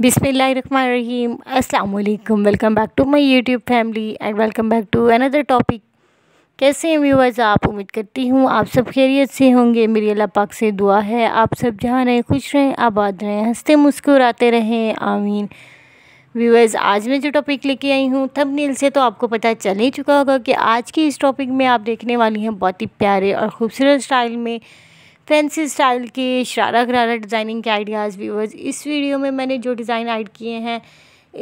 बिसमीम अल्लाम welcome back to my YouTube family and welcome back to another topic कैसे हैं व्यूवर्स आप उम्मीद करती हूँ आप सब खैरियत से होंगे मेरी अल्लाह पाक से दुआ है आप सब जहाँ रहें खुश रहें आबाद रहें हंसते मुस्कुराते रहें आमीन व्यूवर्स आज मैं जो टॉपिक लेके आई हूँ नील से तो आपको पता चल ही चुका होगा कि आज की इस टॉपिक में आप देखने वाली हैं बहुत ही प्यारे और ख़ूबसूरत स्टाइल में फैंसी स्टाइल के शरारा घरारा डिज़ाइनिंग के आइडियाज़ व्यूवर्स इस वीडियो में मैंने जो डिज़ाइन ऐड किए हैं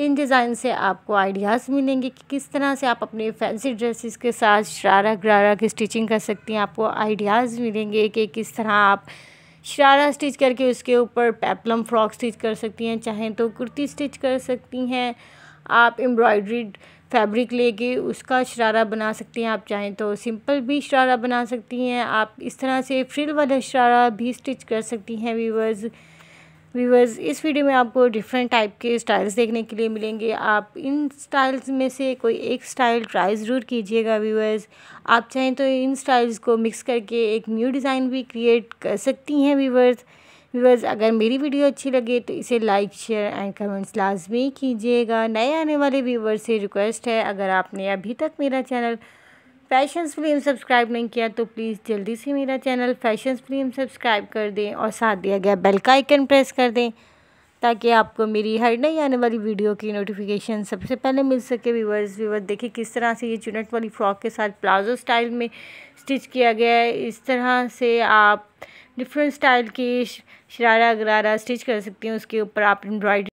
इन डिज़ाइन से आपको आइडियाज़ मिलेंगे कि किस तरह से आप अपने फैंसी ड्रेसेस के साथ शरारा घरारा की स्टिचिंग कर सकती हैं आपको आइडियाज़ मिलेंगे कि किस तरह आप शरारा स्टिच करके उसके ऊपर पैपलम फ्रॉक स्टिच कर सकती हैं चाहें तो कुर्ती स्टिच कर सकती हैं आप एम्ब्रॉयड्रीड फैब्रिक लेके उसका शरारा बना सकती हैं आप चाहें तो सिंपल भी शरारा बना सकती हैं आप इस तरह से फ्रिल वाला शरारा भी स्टिच कर सकती हैं व्यूवर्स व्यूवर्स इस वीडियो में आपको डिफरेंट टाइप के स्टाइल्स देखने के लिए मिलेंगे आप इन स्टाइल्स में से कोई एक स्टाइल ट्राई ज़रूर कीजिएगा व्यूवर्स आप चाहें तो इन स्टाइल्स को मिक्स करके एक न्यू डिज़ाइन भी क्रिएट कर सकती हैं व्यूवर्स व्यूअर्स अगर मेरी वीडियो अच्छी लगे तो इसे लाइक शेयर एंड कमेंट्स लाजमी कीजिएगा नए आने वाले व्यूवर से रिक्वेस्ट है अगर आपने अभी तक मेरा चैनल फैशन फिल्म सब्सक्राइब नहीं किया तो प्लीज़ जल्दी से मेरा चैनल फैशन फिल्म सब्सक्राइब कर दें और साथ दिया गया बेल का आइकन प्रेस कर दें ताकि आपको मेरी हर नई आने वाली वीडियो की नोटिफिकेशन सबसे पहले मिल सके व्यूवर्स व्यूवर देखिए किस तरह से ये चुनट वाली फ़्रॉक के साथ प्लाजो स्टाइल में स्टिच किया गया है इस तरह से आप डिफरेंट स्टाइल की शरारा गरारा स्टिच कर सकती हैं उसके ऊपर आप एम्ब्रॉयडरी